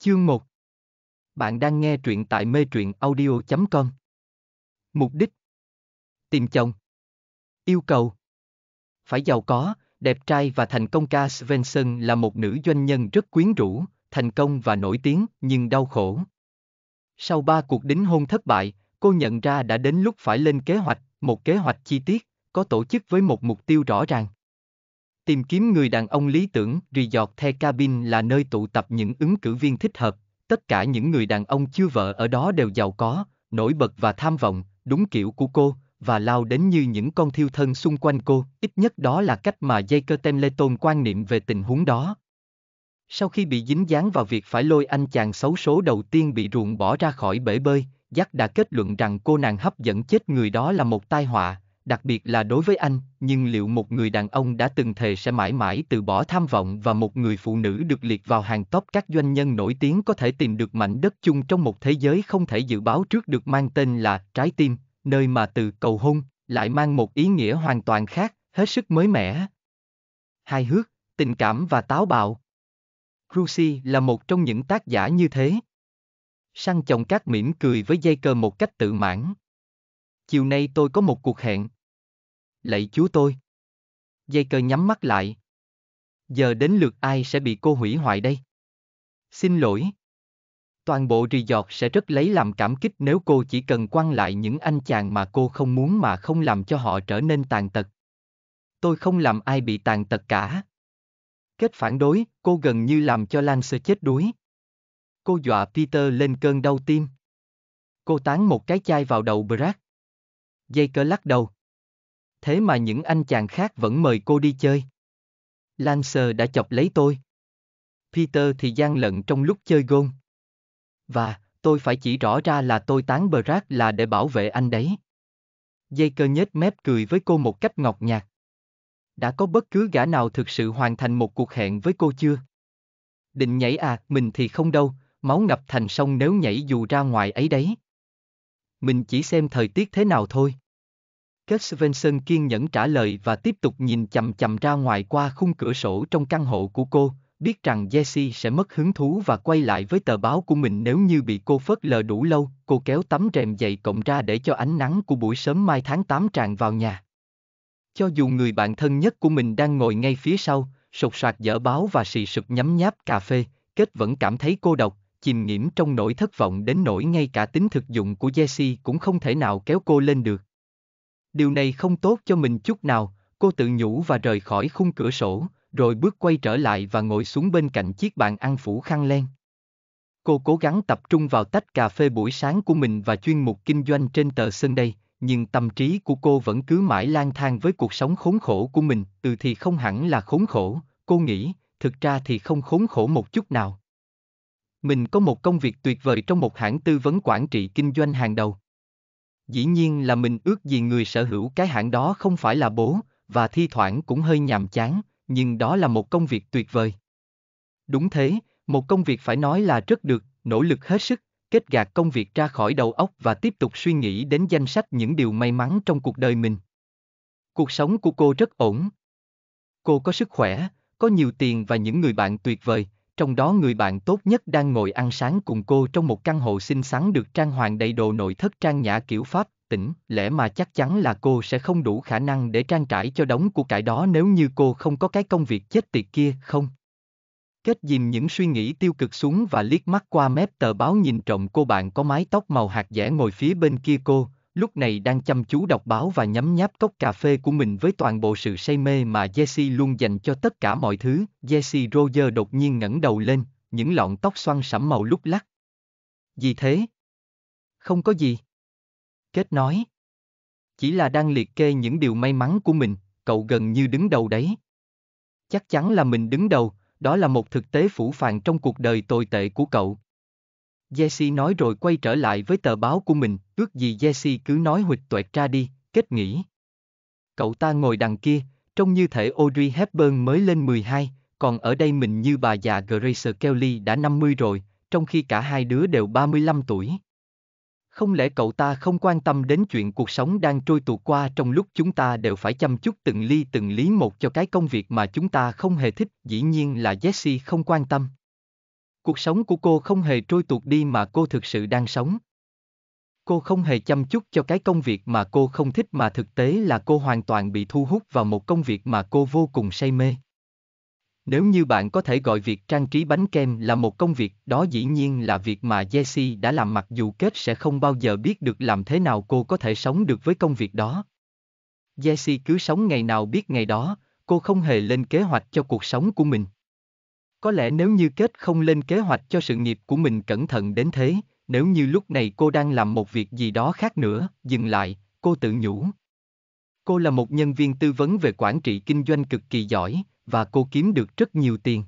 Chương 1 Bạn đang nghe truyện tại mê truyện audio.com Mục đích Tìm chồng Yêu cầu Phải giàu có, đẹp trai và thành công ca Svensson là một nữ doanh nhân rất quyến rũ, thành công và nổi tiếng nhưng đau khổ. Sau ba cuộc đính hôn thất bại, cô nhận ra đã đến lúc phải lên kế hoạch, một kế hoạch chi tiết, có tổ chức với một mục tiêu rõ ràng. Tìm kiếm người đàn ông lý tưởng, Resort The Cabin là nơi tụ tập những ứng cử viên thích hợp. Tất cả những người đàn ông chưa vợ ở đó đều giàu có, nổi bật và tham vọng, đúng kiểu của cô, và lao đến như những con thiêu thân xung quanh cô. Ít nhất đó là cách mà Jacob Templeton quan niệm về tình huống đó. Sau khi bị dính dáng vào việc phải lôi anh chàng xấu số đầu tiên bị ruộng bỏ ra khỏi bể bơi, Jack đã kết luận rằng cô nàng hấp dẫn chết người đó là một tai họa, đặc biệt là đối với anh, nhưng liệu một người đàn ông đã từng thề sẽ mãi mãi từ bỏ tham vọng và một người phụ nữ được liệt vào hàng top các doanh nhân nổi tiếng có thể tìm được mảnh đất chung trong một thế giới không thể dự báo trước được mang tên là trái tim, nơi mà từ cầu hôn lại mang một ý nghĩa hoàn toàn khác, hết sức mới mẻ. Hai hước, tình cảm và táo bạo. Cruci là một trong những tác giả như thế. Săn chồng các mỉm cười với dây cơ một cách tự mãn. Chiều nay tôi có một cuộc hẹn, lạy chúa tôi. Dây cờ nhắm mắt lại. Giờ đến lượt ai sẽ bị cô hủy hoại đây? Xin lỗi. Toàn bộ resort sẽ rất lấy làm cảm kích nếu cô chỉ cần quăng lại những anh chàng mà cô không muốn mà không làm cho họ trở nên tàn tật. Tôi không làm ai bị tàn tật cả. Kết phản đối, cô gần như làm cho Lance chết đuối. Cô dọa Peter lên cơn đau tim. Cô tán một cái chai vào đầu Brad. Dây cờ lắc đầu thế mà những anh chàng khác vẫn mời cô đi chơi. Lancer đã chọc lấy tôi. Peter thì gian lận trong lúc chơi gôn. Và, tôi phải chỉ rõ ra là tôi tán Brad là để bảo vệ anh đấy. Dây cơ nhếch mép cười với cô một cách ngọt nhạt. Đã có bất cứ gã nào thực sự hoàn thành một cuộc hẹn với cô chưa? Định nhảy à, mình thì không đâu, máu ngập thành sông nếu nhảy dù ra ngoài ấy đấy. Mình chỉ xem thời tiết thế nào thôi. Kate Svensson kiên nhẫn trả lời và tiếp tục nhìn chầm chầm ra ngoài qua khung cửa sổ trong căn hộ của cô, biết rằng Jesse sẽ mất hứng thú và quay lại với tờ báo của mình nếu như bị cô phớt lờ đủ lâu, cô kéo tấm rèm dày cộng ra để cho ánh nắng của buổi sớm mai tháng 8 tràn vào nhà. Cho dù người bạn thân nhất của mình đang ngồi ngay phía sau, sột soạt dở báo và xì sụp nhấm nháp cà phê, Kết vẫn cảm thấy cô độc, chìm nghiễm trong nỗi thất vọng đến nỗi ngay cả tính thực dụng của Jesse cũng không thể nào kéo cô lên được điều này không tốt cho mình chút nào, cô tự nhủ và rời khỏi khung cửa sổ, rồi bước quay trở lại và ngồi xuống bên cạnh chiếc bàn ăn phủ khăn len. Cô cố gắng tập trung vào tách cà phê buổi sáng của mình và chuyên mục kinh doanh trên tờ sân đây, nhưng tâm trí của cô vẫn cứ mãi lang thang với cuộc sống khốn khổ của mình, từ thì không hẳn là khốn khổ, cô nghĩ, thực ra thì không khốn khổ một chút nào. Mình có một công việc tuyệt vời trong một hãng tư vấn quản trị kinh doanh hàng đầu. Dĩ nhiên là mình ước gì người sở hữu cái hãng đó không phải là bố, và thi thoảng cũng hơi nhàm chán, nhưng đó là một công việc tuyệt vời. Đúng thế, một công việc phải nói là rất được, nỗ lực hết sức, kết gạt công việc ra khỏi đầu óc và tiếp tục suy nghĩ đến danh sách những điều may mắn trong cuộc đời mình. Cuộc sống của cô rất ổn. Cô có sức khỏe, có nhiều tiền và những người bạn tuyệt vời, trong đó người bạn tốt nhất đang ngồi ăn sáng cùng cô trong một căn hộ xinh xắn được trang hoàng đầy đồ nội thất trang nhã kiểu Pháp, tỉnh, lẽ mà chắc chắn là cô sẽ không đủ khả năng để trang trải cho đống của cải đó nếu như cô không có cái công việc chết tiệt kia, không? Kết dìm những suy nghĩ tiêu cực xuống và liếc mắt qua mép tờ báo nhìn trộm cô bạn có mái tóc màu hạt dẻ ngồi phía bên kia cô, lúc này đang chăm chú đọc báo và nhấm nháp cốc cà phê của mình với toàn bộ sự say mê mà Jesse luôn dành cho tất cả mọi thứ. Jesse Roger đột nhiên ngẩng đầu lên, những lọn tóc xoăn sẫm màu lúc lắc. Gì thế? Không có gì. Kết nói. Chỉ là đang liệt kê những điều may mắn của mình, cậu gần như đứng đầu đấy. Chắc chắn là mình đứng đầu, đó là một thực tế phủ phàng trong cuộc đời tồi tệ của cậu. Jesse nói rồi quay trở lại với tờ báo của mình, ước gì Jesse cứ nói huỵch tuệt ra đi, kết nghĩ. Cậu ta ngồi đằng kia, trông như thể Audrey Hepburn mới lên 12, còn ở đây mình như bà già Grace Kelly đã 50 rồi, trong khi cả hai đứa đều 35 tuổi. Không lẽ cậu ta không quan tâm đến chuyện cuộc sống đang trôi tuột qua trong lúc chúng ta đều phải chăm chút từng ly từng lý một cho cái công việc mà chúng ta không hề thích, dĩ nhiên là Jesse không quan tâm. Cuộc sống của cô không hề trôi tuột đi mà cô thực sự đang sống. Cô không hề chăm chút cho cái công việc mà cô không thích mà thực tế là cô hoàn toàn bị thu hút vào một công việc mà cô vô cùng say mê. Nếu như bạn có thể gọi việc trang trí bánh kem là một công việc, đó dĩ nhiên là việc mà Jessie đã làm mặc dù kết sẽ không bao giờ biết được làm thế nào cô có thể sống được với công việc đó. Jessie cứ sống ngày nào biết ngày đó, cô không hề lên kế hoạch cho cuộc sống của mình. Có lẽ nếu như kết không lên kế hoạch cho sự nghiệp của mình cẩn thận đến thế, nếu như lúc này cô đang làm một việc gì đó khác nữa, dừng lại, cô tự nhủ. Cô là một nhân viên tư vấn về quản trị kinh doanh cực kỳ giỏi, và cô kiếm được rất nhiều tiền.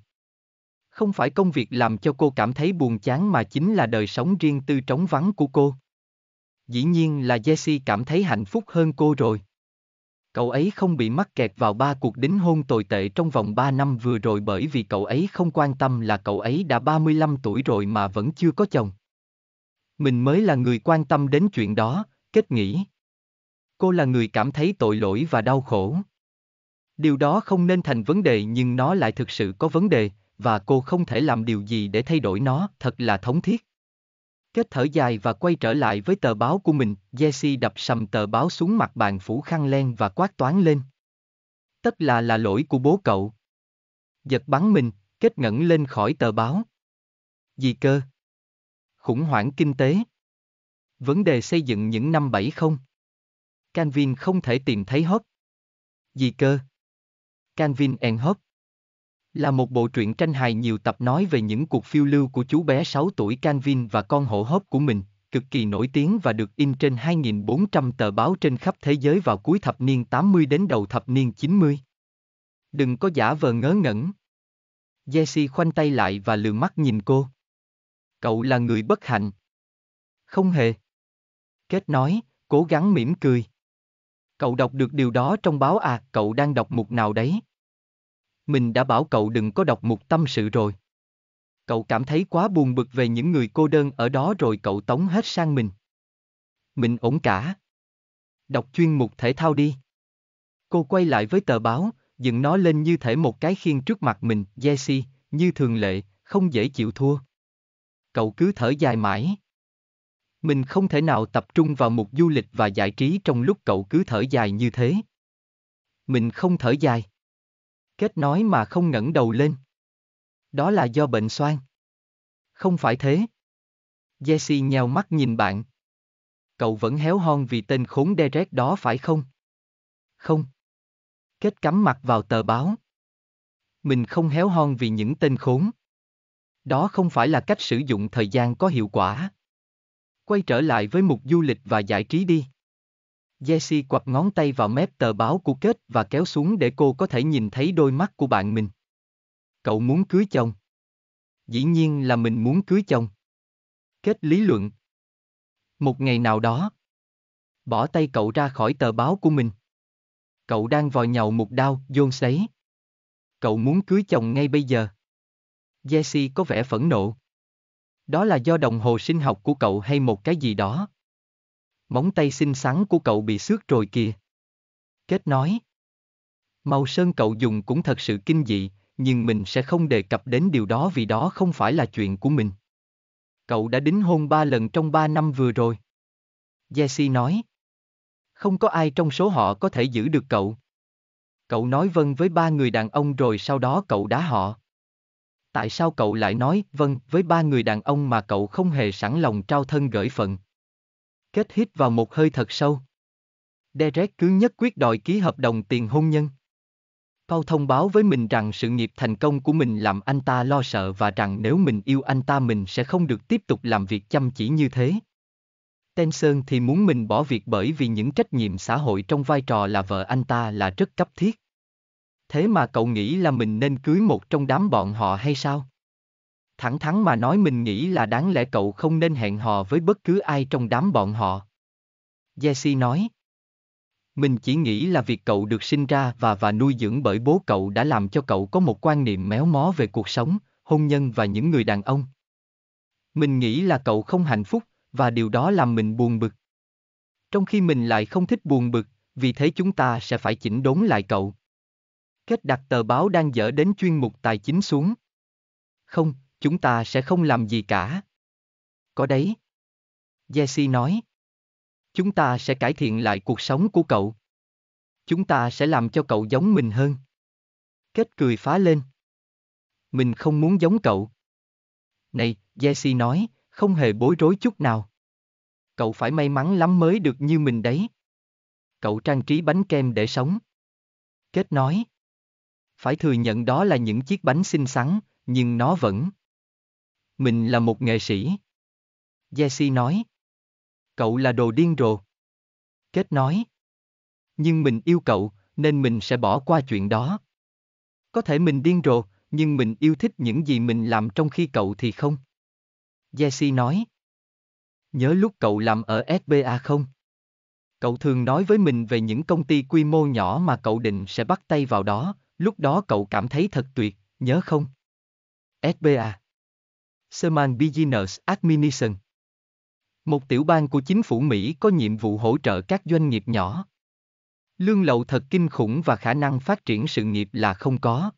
Không phải công việc làm cho cô cảm thấy buồn chán mà chính là đời sống riêng tư trống vắng của cô. Dĩ nhiên là Jessie cảm thấy hạnh phúc hơn cô rồi. Cậu ấy không bị mắc kẹt vào ba cuộc đính hôn tồi tệ trong vòng 3 năm vừa rồi bởi vì cậu ấy không quan tâm là cậu ấy đã 35 tuổi rồi mà vẫn chưa có chồng. Mình mới là người quan tâm đến chuyện đó, kết nghĩ. Cô là người cảm thấy tội lỗi và đau khổ. Điều đó không nên thành vấn đề nhưng nó lại thực sự có vấn đề, và cô không thể làm điều gì để thay đổi nó, thật là thống thiết. Kết thở dài và quay trở lại với tờ báo của mình, Jesse đập sầm tờ báo xuống mặt bàn phủ khăn len và quát toán lên. Tất là là lỗi của bố cậu. Giật bắn mình, kết ngẩn lên khỏi tờ báo. Gì cơ? Khủng hoảng kinh tế. Vấn đề xây dựng những năm 70. Canvin không thể tìm thấy hốt. Gì cơ? Canvin and Hub là một bộ truyện tranh hài nhiều tập nói về những cuộc phiêu lưu của chú bé 6 tuổi Canvin và con hổ hốp của mình, cực kỳ nổi tiếng và được in trên 2.400 tờ báo trên khắp thế giới vào cuối thập niên 80 đến đầu thập niên 90. Đừng có giả vờ ngớ ngẩn. Jesse khoanh tay lại và lườm mắt nhìn cô. Cậu là người bất hạnh. Không hề. Kết nói, cố gắng mỉm cười. Cậu đọc được điều đó trong báo à, cậu đang đọc mục nào đấy? mình đã bảo cậu đừng có đọc một tâm sự rồi. Cậu cảm thấy quá buồn bực về những người cô đơn ở đó rồi cậu tống hết sang mình. Mình ổn cả. Đọc chuyên mục thể thao đi. Cô quay lại với tờ báo, dựng nó lên như thể một cái khiên trước mặt mình, Jesse, như thường lệ, không dễ chịu thua. Cậu cứ thở dài mãi. Mình không thể nào tập trung vào một du lịch và giải trí trong lúc cậu cứ thở dài như thế. Mình không thở dài kết nói mà không ngẩng đầu lên. Đó là do bệnh xoan. Không phải thế. Jesse nheo mắt nhìn bạn. Cậu vẫn héo hon vì tên khốn Derek đó phải không? Không. Kết cắm mặt vào tờ báo. Mình không héo hon vì những tên khốn. Đó không phải là cách sử dụng thời gian có hiệu quả. Quay trở lại với mục du lịch và giải trí đi. Jesse quặp ngón tay vào mép tờ báo của kết và kéo xuống để cô có thể nhìn thấy đôi mắt của bạn mình. Cậu muốn cưới chồng. Dĩ nhiên là mình muốn cưới chồng. Kết lý luận. Một ngày nào đó. Bỏ tay cậu ra khỏi tờ báo của mình. Cậu đang vòi nhậu một đao, dôn sấy. Cậu muốn cưới chồng ngay bây giờ. Jesse có vẻ phẫn nộ. Đó là do đồng hồ sinh học của cậu hay một cái gì đó móng tay xinh xắn của cậu bị xước rồi kìa. Kết nói. Màu sơn cậu dùng cũng thật sự kinh dị, nhưng mình sẽ không đề cập đến điều đó vì đó không phải là chuyện của mình. Cậu đã đính hôn ba lần trong ba năm vừa rồi. Jesse nói. Không có ai trong số họ có thể giữ được cậu. Cậu nói vâng với ba người đàn ông rồi sau đó cậu đá họ. Tại sao cậu lại nói vâng với ba người đàn ông mà cậu không hề sẵn lòng trao thân gửi phận? Kết hít vào một hơi thật sâu. Derek cứ nhất quyết đòi ký hợp đồng tiền hôn nhân. Paul thông báo với mình rằng sự nghiệp thành công của mình làm anh ta lo sợ và rằng nếu mình yêu anh ta mình sẽ không được tiếp tục làm việc chăm chỉ như thế. Tenson thì muốn mình bỏ việc bởi vì những trách nhiệm xã hội trong vai trò là vợ anh ta là rất cấp thiết. Thế mà cậu nghĩ là mình nên cưới một trong đám bọn họ hay sao? thẳng thắn mà nói mình nghĩ là đáng lẽ cậu không nên hẹn hò với bất cứ ai trong đám bọn họ. Jesse nói. Mình chỉ nghĩ là việc cậu được sinh ra và và nuôi dưỡng bởi bố cậu đã làm cho cậu có một quan niệm méo mó về cuộc sống, hôn nhân và những người đàn ông. Mình nghĩ là cậu không hạnh phúc, và điều đó làm mình buồn bực. Trong khi mình lại không thích buồn bực, vì thế chúng ta sẽ phải chỉnh đốn lại cậu. Kết đặt tờ báo đang dở đến chuyên mục tài chính xuống. Không, chúng ta sẽ không làm gì cả. Có đấy. Jesse nói. Chúng ta sẽ cải thiện lại cuộc sống của cậu. Chúng ta sẽ làm cho cậu giống mình hơn. Kết cười phá lên. Mình không muốn giống cậu. Này, Jesse nói, không hề bối rối chút nào. Cậu phải may mắn lắm mới được như mình đấy. Cậu trang trí bánh kem để sống. Kết nói. Phải thừa nhận đó là những chiếc bánh xinh xắn, nhưng nó vẫn mình là một nghệ sĩ. Jesse nói. Cậu là đồ điên rồ. Kết nói. Nhưng mình yêu cậu, nên mình sẽ bỏ qua chuyện đó. Có thể mình điên rồ, nhưng mình yêu thích những gì mình làm trong khi cậu thì không. Jesse nói. Nhớ lúc cậu làm ở SBA không? Cậu thường nói với mình về những công ty quy mô nhỏ mà cậu định sẽ bắt tay vào đó, lúc đó cậu cảm thấy thật tuyệt, nhớ không? SBA Sherman Business Administration. Một tiểu bang của chính phủ Mỹ có nhiệm vụ hỗ trợ các doanh nghiệp nhỏ. Lương lậu thật kinh khủng và khả năng phát triển sự nghiệp là không có.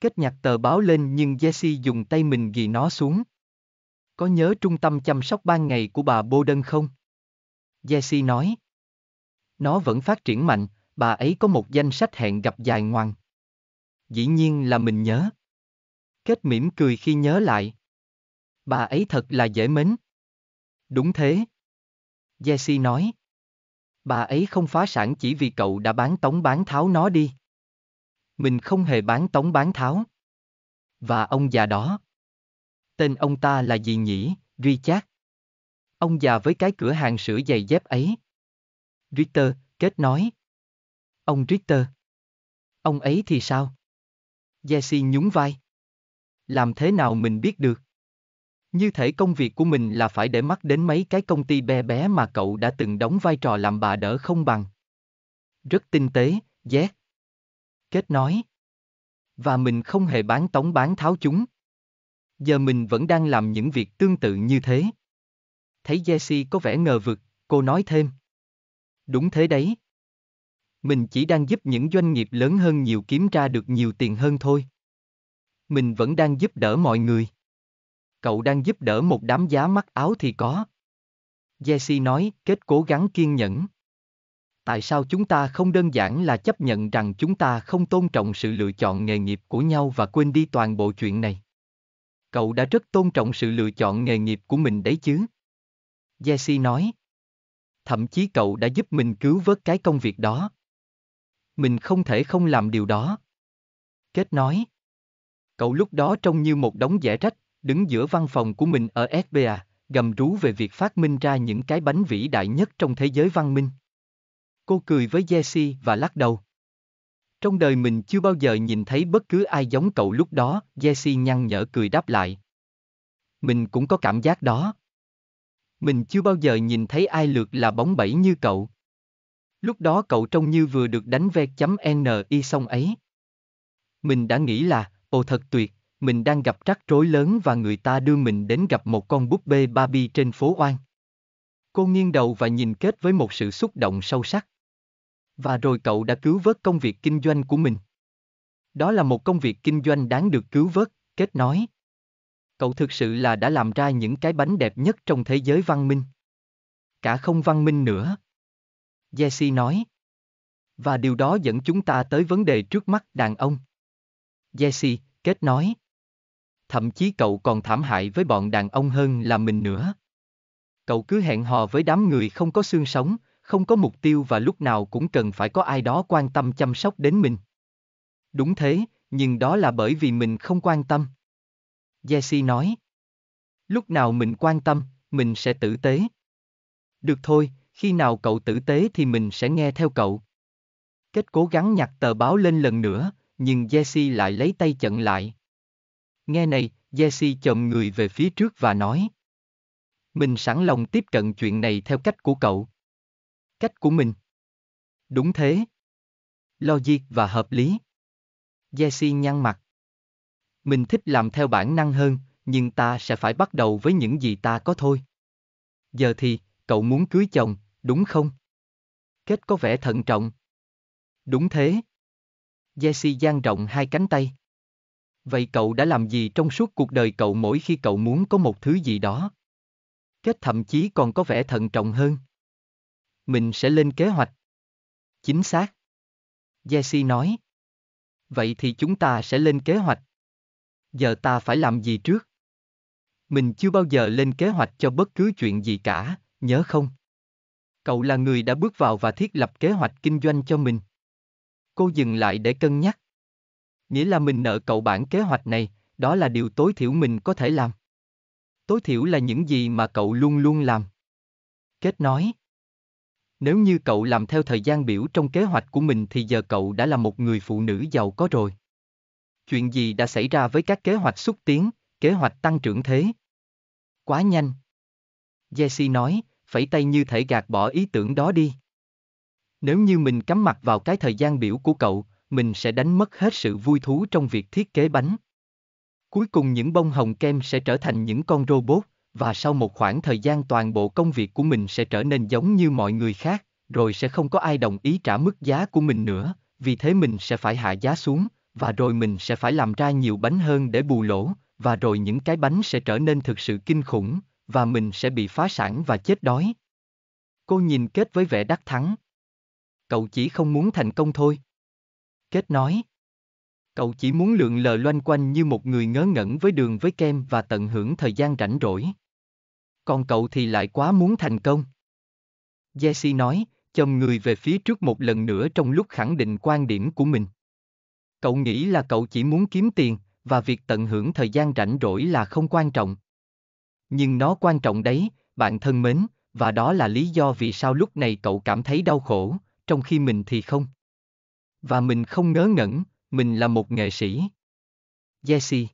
Kết nhặt tờ báo lên nhưng Jesse dùng tay mình ghi nó xuống. Có nhớ trung tâm chăm sóc ban ngày của bà Bowden không? Jesse nói. Nó vẫn phát triển mạnh, bà ấy có một danh sách hẹn gặp dài ngoằng. Dĩ nhiên là mình nhớ. Kết mỉm cười khi nhớ lại. Bà ấy thật là dễ mến. Đúng thế. Jesse nói. Bà ấy không phá sản chỉ vì cậu đã bán tống bán tháo nó đi. Mình không hề bán tống bán tháo. Và ông già đó. Tên ông ta là gì nhỉ, Richard? Ông già với cái cửa hàng sữa giày dép ấy. Richter, kết nói. Ông Richter. Ông ấy thì sao? Jesse nhún vai. Làm thế nào mình biết được? Như thể công việc của mình là phải để mắt đến mấy cái công ty bé bé mà cậu đã từng đóng vai trò làm bà đỡ không bằng. Rất tinh tế, dét. Yeah. Kết nói. Và mình không hề bán tống bán tháo chúng. Giờ mình vẫn đang làm những việc tương tự như thế. Thấy Jessie có vẻ ngờ vực, cô nói thêm. Đúng thế đấy. Mình chỉ đang giúp những doanh nghiệp lớn hơn nhiều kiếm ra được nhiều tiền hơn thôi. Mình vẫn đang giúp đỡ mọi người cậu đang giúp đỡ một đám giá mắc áo thì có. Jesse nói, kết cố gắng kiên nhẫn. Tại sao chúng ta không đơn giản là chấp nhận rằng chúng ta không tôn trọng sự lựa chọn nghề nghiệp của nhau và quên đi toàn bộ chuyện này? Cậu đã rất tôn trọng sự lựa chọn nghề nghiệp của mình đấy chứ? Jesse nói. Thậm chí cậu đã giúp mình cứu vớt cái công việc đó. Mình không thể không làm điều đó. Kết nói. Cậu lúc đó trông như một đống dẻ rách, đứng giữa văn phòng của mình ở SBA, gầm rú về việc phát minh ra những cái bánh vĩ đại nhất trong thế giới văn minh. Cô cười với Jesse và lắc đầu. Trong đời mình chưa bao giờ nhìn thấy bất cứ ai giống cậu lúc đó, Jesse nhăn nhở cười đáp lại. Mình cũng có cảm giác đó. Mình chưa bao giờ nhìn thấy ai lượt là bóng bẫy như cậu. Lúc đó cậu trông như vừa được đánh ve chấm NI xong ấy. Mình đã nghĩ là, ồ thật tuyệt, mình đang gặp rắc rối lớn và người ta đưa mình đến gặp một con búp bê Barbie trên phố oan. Cô nghiêng đầu và nhìn kết với một sự xúc động sâu sắc. Và rồi cậu đã cứu vớt công việc kinh doanh của mình. Đó là một công việc kinh doanh đáng được cứu vớt, kết nói. Cậu thực sự là đã làm ra những cái bánh đẹp nhất trong thế giới văn minh. Cả không văn minh nữa. Jesse nói. Và điều đó dẫn chúng ta tới vấn đề trước mắt đàn ông. Jesse, kết nói thậm chí cậu còn thảm hại với bọn đàn ông hơn là mình nữa. Cậu cứ hẹn hò với đám người không có xương sống, không có mục tiêu và lúc nào cũng cần phải có ai đó quan tâm chăm sóc đến mình. Đúng thế, nhưng đó là bởi vì mình không quan tâm. Jesse nói. Lúc nào mình quan tâm, mình sẽ tử tế. Được thôi, khi nào cậu tử tế thì mình sẽ nghe theo cậu. Kết cố gắng nhặt tờ báo lên lần nữa, nhưng Jesse lại lấy tay chận lại. Nghe này, Jesse chồm người về phía trước và nói. Mình sẵn lòng tiếp cận chuyện này theo cách của cậu. Cách của mình. Đúng thế. Logic và hợp lý. Jesse nhăn mặt. Mình thích làm theo bản năng hơn, nhưng ta sẽ phải bắt đầu với những gì ta có thôi. Giờ thì, cậu muốn cưới chồng, đúng không? Kết có vẻ thận trọng. Đúng thế. Jesse dang rộng hai cánh tay. Vậy cậu đã làm gì trong suốt cuộc đời cậu mỗi khi cậu muốn có một thứ gì đó? Kết thậm chí còn có vẻ thận trọng hơn. Mình sẽ lên kế hoạch. Chính xác. Jesse nói. Vậy thì chúng ta sẽ lên kế hoạch. Giờ ta phải làm gì trước? Mình chưa bao giờ lên kế hoạch cho bất cứ chuyện gì cả, nhớ không? Cậu là người đã bước vào và thiết lập kế hoạch kinh doanh cho mình. Cô dừng lại để cân nhắc. Nghĩa là mình nợ cậu bản kế hoạch này, đó là điều tối thiểu mình có thể làm. Tối thiểu là những gì mà cậu luôn luôn làm. Kết nói. Nếu như cậu làm theo thời gian biểu trong kế hoạch của mình thì giờ cậu đã là một người phụ nữ giàu có rồi. Chuyện gì đã xảy ra với các kế hoạch xúc tiến, kế hoạch tăng trưởng thế? Quá nhanh. Jesse nói, phẩy tay như thể gạt bỏ ý tưởng đó đi. Nếu như mình cắm mặt vào cái thời gian biểu của cậu, mình sẽ đánh mất hết sự vui thú trong việc thiết kế bánh. Cuối cùng những bông hồng kem sẽ trở thành những con robot, và sau một khoảng thời gian toàn bộ công việc của mình sẽ trở nên giống như mọi người khác, rồi sẽ không có ai đồng ý trả mức giá của mình nữa, vì thế mình sẽ phải hạ giá xuống, và rồi mình sẽ phải làm ra nhiều bánh hơn để bù lỗ, và rồi những cái bánh sẽ trở nên thực sự kinh khủng, và mình sẽ bị phá sản và chết đói. Cô nhìn kết với vẻ đắc thắng. Cậu chỉ không muốn thành công thôi kết nói. Cậu chỉ muốn lượn lờ loanh quanh như một người ngớ ngẩn với đường với kem và tận hưởng thời gian rảnh rỗi. Còn cậu thì lại quá muốn thành công. Jesse nói, chồng người về phía trước một lần nữa trong lúc khẳng định quan điểm của mình. Cậu nghĩ là cậu chỉ muốn kiếm tiền, và việc tận hưởng thời gian rảnh rỗi là không quan trọng. Nhưng nó quan trọng đấy, bạn thân mến, và đó là lý do vì sao lúc này cậu cảm thấy đau khổ, trong khi mình thì không. Và mình không ngớ ngẩn, mình là một nghệ sĩ. Jesse.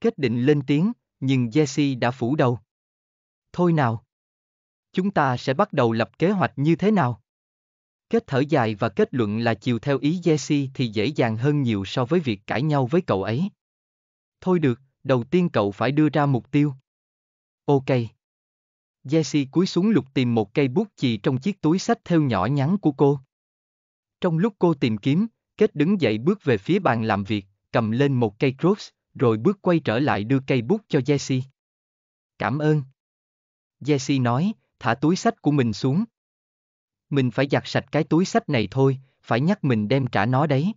Kết định lên tiếng, nhưng Jesse đã phủ đầu. Thôi nào. Chúng ta sẽ bắt đầu lập kế hoạch như thế nào? Kết thở dài và kết luận là chiều theo ý Jesse thì dễ dàng hơn nhiều so với việc cãi nhau với cậu ấy. Thôi được, đầu tiên cậu phải đưa ra mục tiêu. Ok. Jesse cúi xuống lục tìm một cây bút chì trong chiếc túi sách theo nhỏ nhắn của cô. Trong lúc cô tìm kiếm, Kết đứng dậy bước về phía bàn làm việc, cầm lên một cây cross, rồi bước quay trở lại đưa cây bút cho Jesse. Cảm ơn. Jesse nói, thả túi sách của mình xuống. Mình phải giặt sạch cái túi sách này thôi, phải nhắc mình đem trả nó đấy.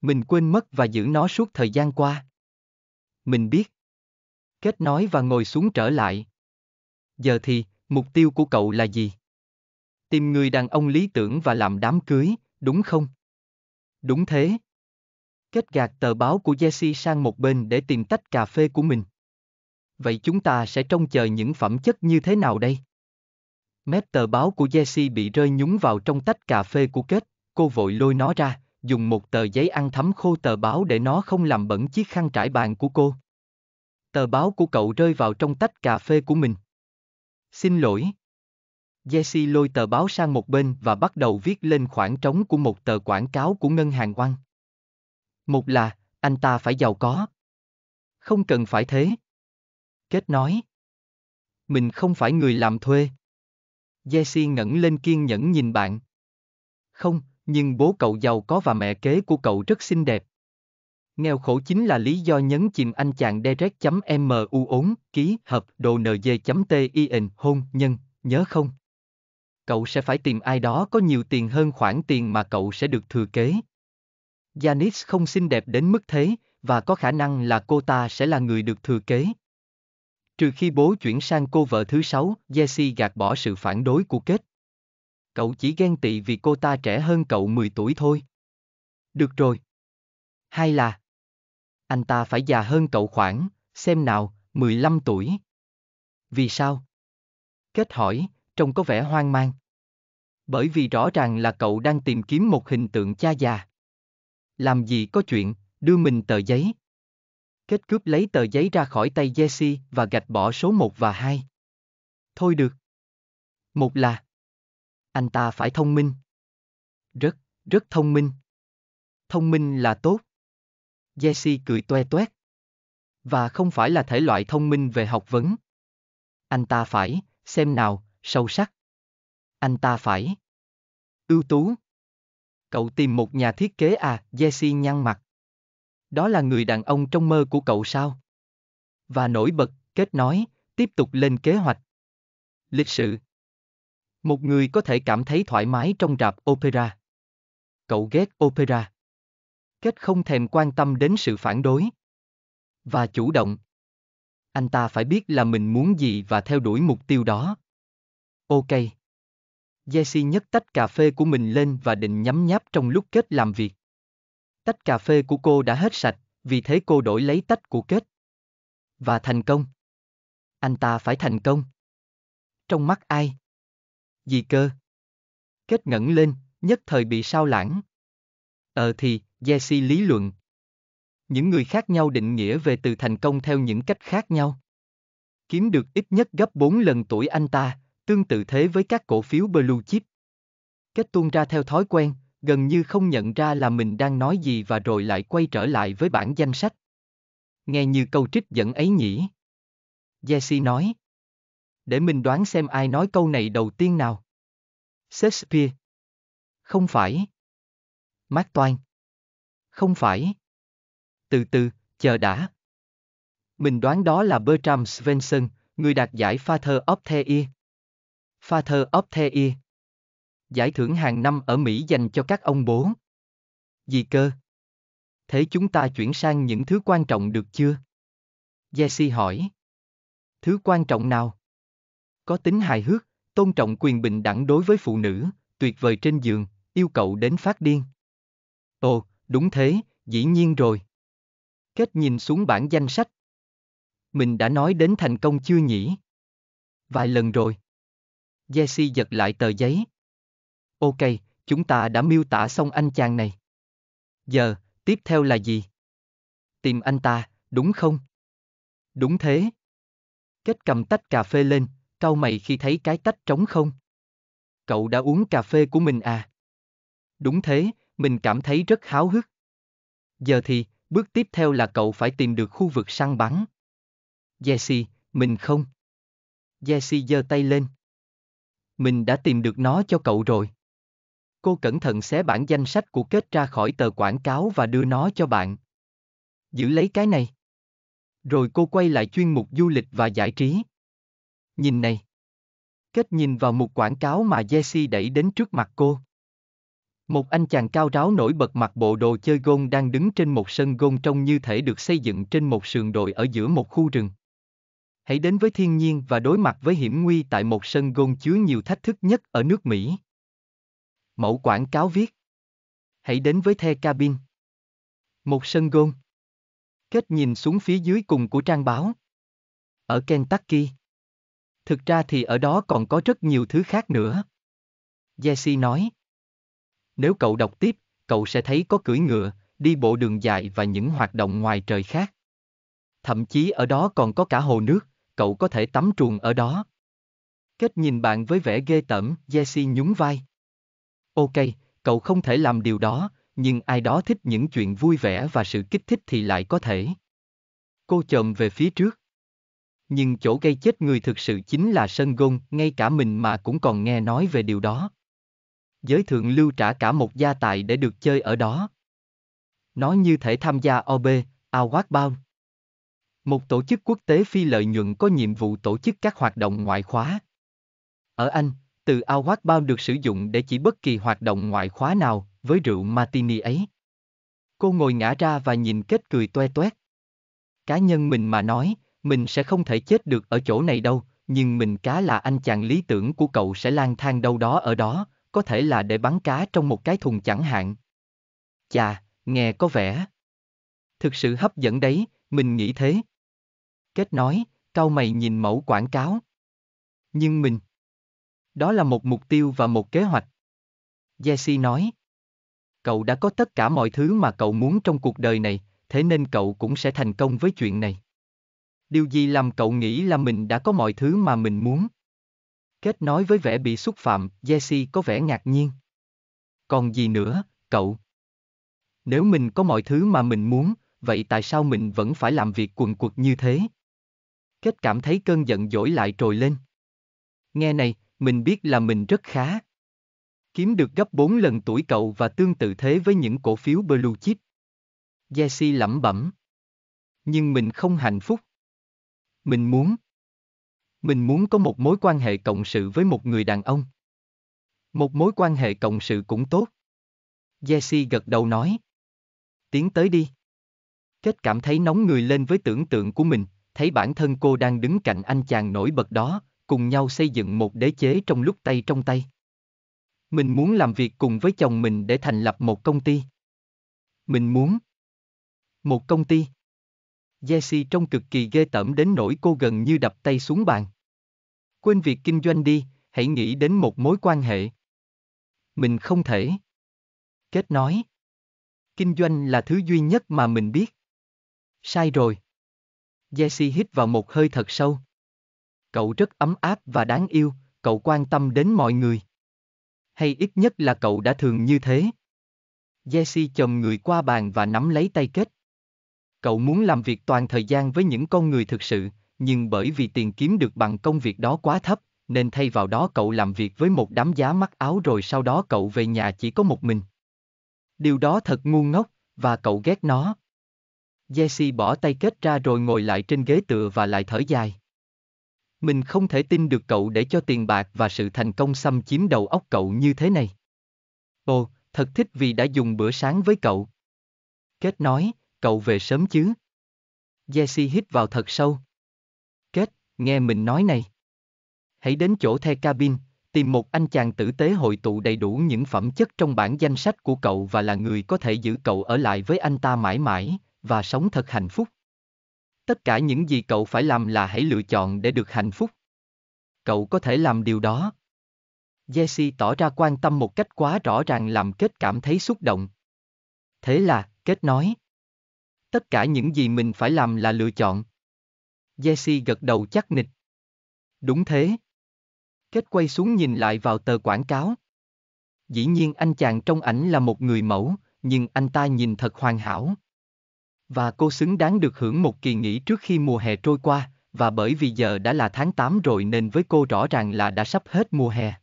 Mình quên mất và giữ nó suốt thời gian qua. Mình biết. Kết nói và ngồi xuống trở lại. Giờ thì, mục tiêu của cậu là gì? tìm người đàn ông lý tưởng và làm đám cưới, đúng không? Đúng thế. Kết gạt tờ báo của Jesse sang một bên để tìm tách cà phê của mình. Vậy chúng ta sẽ trông chờ những phẩm chất như thế nào đây? Mép tờ báo của Jesse bị rơi nhúng vào trong tách cà phê của kết, cô vội lôi nó ra, dùng một tờ giấy ăn thấm khô tờ báo để nó không làm bẩn chiếc khăn trải bàn của cô. Tờ báo của cậu rơi vào trong tách cà phê của mình. Xin lỗi. Jesse lôi tờ báo sang một bên và bắt đầu viết lên khoảng trống của một tờ quảng cáo của ngân hàng Oan. Một là, anh ta phải giàu có. Không cần phải thế. Kết nói. Mình không phải người làm thuê. Jesse ngẩng lên kiên nhẫn nhìn bạn. Không, nhưng bố cậu giàu có và mẹ kế của cậu rất xinh đẹp. Nghèo khổ chính là lý do nhấn chìm anh chàng Derek.mu4 ký hợp đồ nj.tin hôn nhân, nhớ không? cậu sẽ phải tìm ai đó có nhiều tiền hơn khoản tiền mà cậu sẽ được thừa kế. Janice không xinh đẹp đến mức thế, và có khả năng là cô ta sẽ là người được thừa kế. Trừ khi bố chuyển sang cô vợ thứ sáu, Jesse gạt bỏ sự phản đối của kết. Cậu chỉ ghen tị vì cô ta trẻ hơn cậu 10 tuổi thôi. Được rồi. Hay là anh ta phải già hơn cậu khoảng, xem nào, 15 tuổi. Vì sao? Kết hỏi, trông có vẻ hoang mang. Bởi vì rõ ràng là cậu đang tìm kiếm một hình tượng cha già. Làm gì có chuyện, đưa mình tờ giấy. Kết cướp lấy tờ giấy ra khỏi tay Jesse và gạch bỏ số 1 và 2. Thôi được. Một là anh ta phải thông minh. Rất, rất thông minh. Thông minh là tốt. Jesse cười toe toét. Và không phải là thể loại thông minh về học vấn. Anh ta phải, xem nào, sâu sắc. Anh ta phải. Ưu tú. Cậu tìm một nhà thiết kế à, Jesse nhăn mặt. Đó là người đàn ông trong mơ của cậu sao? Và nổi bật, kết nói, tiếp tục lên kế hoạch. Lịch sự. Một người có thể cảm thấy thoải mái trong rạp opera. Cậu ghét opera. Kết không thèm quan tâm đến sự phản đối. Và chủ động. Anh ta phải biết là mình muốn gì và theo đuổi mục tiêu đó. Ok. Jesse nhấc tách cà phê của mình lên và định nhấm nháp trong lúc kết làm việc. Tách cà phê của cô đã hết sạch, vì thế cô đổi lấy tách của kết. Và thành công. Anh ta phải thành công. Trong mắt ai? Gì cơ? Kết ngẩng lên, nhất thời bị sao lãng. Ờ thì, Jesse lý luận. Những người khác nhau định nghĩa về từ thành công theo những cách khác nhau. Kiếm được ít nhất gấp 4 lần tuổi anh ta, Tương tự thế với các cổ phiếu blue chip. Kết tuôn ra theo thói quen, gần như không nhận ra là mình đang nói gì và rồi lại quay trở lại với bản danh sách. Nghe như câu trích dẫn ấy nhỉ. Jesse nói. Để mình đoán xem ai nói câu này đầu tiên nào. Shakespeare. Không phải. Mark Twain. Không phải. Từ từ, chờ đã. Mình đoán đó là Bertram Svensson, người đạt giải Father of the Year. Father of the Year. Giải thưởng hàng năm ở Mỹ dành cho các ông bố. Gì cơ? Thế chúng ta chuyển sang những thứ quan trọng được chưa? Jesse hỏi. Thứ quan trọng nào? Có tính hài hước, tôn trọng quyền bình đẳng đối với phụ nữ, tuyệt vời trên giường, yêu cầu đến phát điên. Ồ, đúng thế, dĩ nhiên rồi. Kết nhìn xuống bảng danh sách. Mình đã nói đến thành công chưa nhỉ? Vài lần rồi. Jesse giật lại tờ giấy. Ok, chúng ta đã miêu tả xong anh chàng này. Giờ, tiếp theo là gì? Tìm anh ta, đúng không? Đúng thế. Kết cầm tách cà phê lên, cau mày khi thấy cái tách trống không. Cậu đã uống cà phê của mình à? Đúng thế, mình cảm thấy rất háo hức. Giờ thì, bước tiếp theo là cậu phải tìm được khu vực săn bắn. Jesse, mình không. Jesse giơ tay lên. Mình đã tìm được nó cho cậu rồi. Cô cẩn thận xé bản danh sách của kết ra khỏi tờ quảng cáo và đưa nó cho bạn. Giữ lấy cái này. Rồi cô quay lại chuyên mục du lịch và giải trí. Nhìn này. Kết nhìn vào một quảng cáo mà Jesse đẩy đến trước mặt cô. Một anh chàng cao ráo nổi bật mặc bộ đồ chơi gôn đang đứng trên một sân gôn trông như thể được xây dựng trên một sườn đồi ở giữa một khu rừng hãy đến với thiên nhiên và đối mặt với hiểm nguy tại một sân gôn chứa nhiều thách thức nhất ở nước Mỹ. Mẫu quảng cáo viết Hãy đến với The Cabin Một sân gôn Kết nhìn xuống phía dưới cùng của trang báo Ở Kentucky Thực ra thì ở đó còn có rất nhiều thứ khác nữa. Jesse nói Nếu cậu đọc tiếp, cậu sẽ thấy có cưỡi ngựa, đi bộ đường dài và những hoạt động ngoài trời khác. Thậm chí ở đó còn có cả hồ nước, cậu có thể tắm truồng ở đó. Kết nhìn bạn với vẻ ghê tởm, Jesse nhún vai. Ok, cậu không thể làm điều đó, nhưng ai đó thích những chuyện vui vẻ và sự kích thích thì lại có thể. Cô chồm về phía trước. Nhưng chỗ gây chết người thực sự chính là sân gôn, ngay cả mình mà cũng còn nghe nói về điều đó. Giới thượng lưu trả cả một gia tài để được chơi ở đó. Nói như thể tham gia OB, Award một tổ chức quốc tế phi lợi nhuận có nhiệm vụ tổ chức các hoạt động ngoại khóa. Ở Anh, từ Award bao được sử dụng để chỉ bất kỳ hoạt động ngoại khóa nào, với rượu martini ấy. Cô ngồi ngã ra và nhìn kết cười toe toét. Cá nhân mình mà nói, mình sẽ không thể chết được ở chỗ này đâu, nhưng mình cá là anh chàng lý tưởng của cậu sẽ lang thang đâu đó ở đó, có thể là để bắn cá trong một cái thùng chẳng hạn. Chà, nghe có vẻ. Thực sự hấp dẫn đấy, mình nghĩ thế kết nói, cau mày nhìn mẫu quảng cáo. Nhưng mình... Đó là một mục tiêu và một kế hoạch. Jesse nói. Cậu đã có tất cả mọi thứ mà cậu muốn trong cuộc đời này, thế nên cậu cũng sẽ thành công với chuyện này. Điều gì làm cậu nghĩ là mình đã có mọi thứ mà mình muốn? Kết nói với vẻ bị xúc phạm, Jesse có vẻ ngạc nhiên. Còn gì nữa, cậu? Nếu mình có mọi thứ mà mình muốn, vậy tại sao mình vẫn phải làm việc quần quật như thế? kết cảm thấy cơn giận dỗi lại trồi lên. Nghe này, mình biết là mình rất khá. Kiếm được gấp 4 lần tuổi cậu và tương tự thế với những cổ phiếu blue chip. Jesse lẩm bẩm. Nhưng mình không hạnh phúc. Mình muốn. Mình muốn có một mối quan hệ cộng sự với một người đàn ông. Một mối quan hệ cộng sự cũng tốt. Jesse gật đầu nói. Tiến tới đi. Kết cảm thấy nóng người lên với tưởng tượng của mình, thấy bản thân cô đang đứng cạnh anh chàng nổi bật đó, cùng nhau xây dựng một đế chế trong lúc tay trong tay. Mình muốn làm việc cùng với chồng mình để thành lập một công ty. Mình muốn một công ty. Jessie trông cực kỳ ghê tởm đến nỗi cô gần như đập tay xuống bàn. Quên việc kinh doanh đi, hãy nghĩ đến một mối quan hệ. Mình không thể. Kết nói. Kinh doanh là thứ duy nhất mà mình biết. Sai rồi. Jesse hít vào một hơi thật sâu. Cậu rất ấm áp và đáng yêu, cậu quan tâm đến mọi người. Hay ít nhất là cậu đã thường như thế. Jesse chồm người qua bàn và nắm lấy tay kết. Cậu muốn làm việc toàn thời gian với những con người thực sự, nhưng bởi vì tiền kiếm được bằng công việc đó quá thấp, nên thay vào đó cậu làm việc với một đám giá mắc áo rồi sau đó cậu về nhà chỉ có một mình. Điều đó thật ngu ngốc, và cậu ghét nó. Jesse bỏ tay kết ra rồi ngồi lại trên ghế tựa và lại thở dài. Mình không thể tin được cậu để cho tiền bạc và sự thành công xâm chiếm đầu óc cậu như thế này. Ồ, thật thích vì đã dùng bữa sáng với cậu. Kết nói, cậu về sớm chứ? Jesse hít vào thật sâu. Kết, nghe mình nói này. Hãy đến chỗ the cabin, tìm một anh chàng tử tế hội tụ đầy đủ những phẩm chất trong bản danh sách của cậu và là người có thể giữ cậu ở lại với anh ta mãi mãi, và sống thật hạnh phúc. Tất cả những gì cậu phải làm là hãy lựa chọn để được hạnh phúc. Cậu có thể làm điều đó. Jesse tỏ ra quan tâm một cách quá rõ ràng làm kết cảm thấy xúc động. Thế là, kết nói. Tất cả những gì mình phải làm là lựa chọn. Jesse gật đầu chắc nịch. Đúng thế. Kết quay xuống nhìn lại vào tờ quảng cáo. Dĩ nhiên anh chàng trong ảnh là một người mẫu, nhưng anh ta nhìn thật hoàn hảo. Và cô xứng đáng được hưởng một kỳ nghỉ trước khi mùa hè trôi qua, và bởi vì giờ đã là tháng 8 rồi nên với cô rõ ràng là đã sắp hết mùa hè.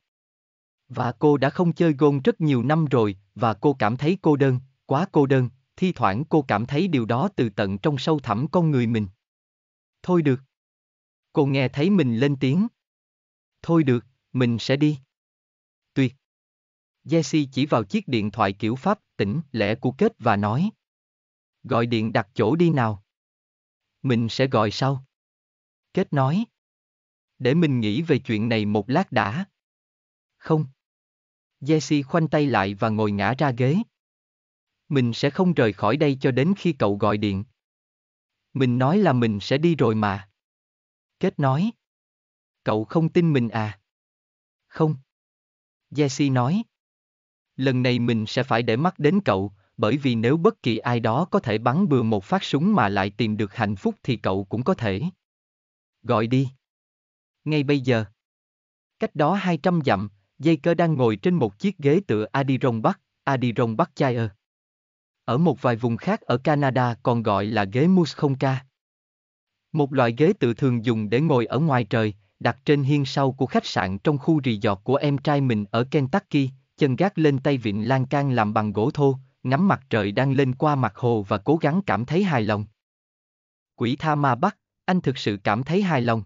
Và cô đã không chơi gôn rất nhiều năm rồi, và cô cảm thấy cô đơn, quá cô đơn, thi thoảng cô cảm thấy điều đó từ tận trong sâu thẳm con người mình. Thôi được. Cô nghe thấy mình lên tiếng. Thôi được, mình sẽ đi. Tuyệt. Jesse chỉ vào chiếc điện thoại kiểu Pháp tỉnh lẻ của kết và nói. Gọi điện đặt chỗ đi nào. Mình sẽ gọi sau. Kết nói. Để mình nghĩ về chuyện này một lát đã. Không. Jesse khoanh tay lại và ngồi ngã ra ghế. Mình sẽ không rời khỏi đây cho đến khi cậu gọi điện. Mình nói là mình sẽ đi rồi mà. Kết nói. Cậu không tin mình à? Không. Jesse nói. Lần này mình sẽ phải để mắt đến cậu, bởi vì nếu bất kỳ ai đó có thể bắn bừa một phát súng mà lại tìm được hạnh phúc thì cậu cũng có thể. Gọi đi. Ngay bây giờ. Cách đó 200 dặm, dây cơ đang ngồi trên một chiếc ghế tựa Adiron Bắc, Adiron Bắc Chair. Ở một vài vùng khác ở Canada còn gọi là ghế mousse không ca. Một loại ghế tự thường dùng để ngồi ở ngoài trời, đặt trên hiên sau của khách sạn trong khu resort của em trai mình ở Kentucky, chân gác lên tay vịn lan can làm bằng gỗ thô, ngắm mặt trời đang lên qua mặt hồ và cố gắng cảm thấy hài lòng. Quỷ tha ma bắt, anh thực sự cảm thấy hài lòng.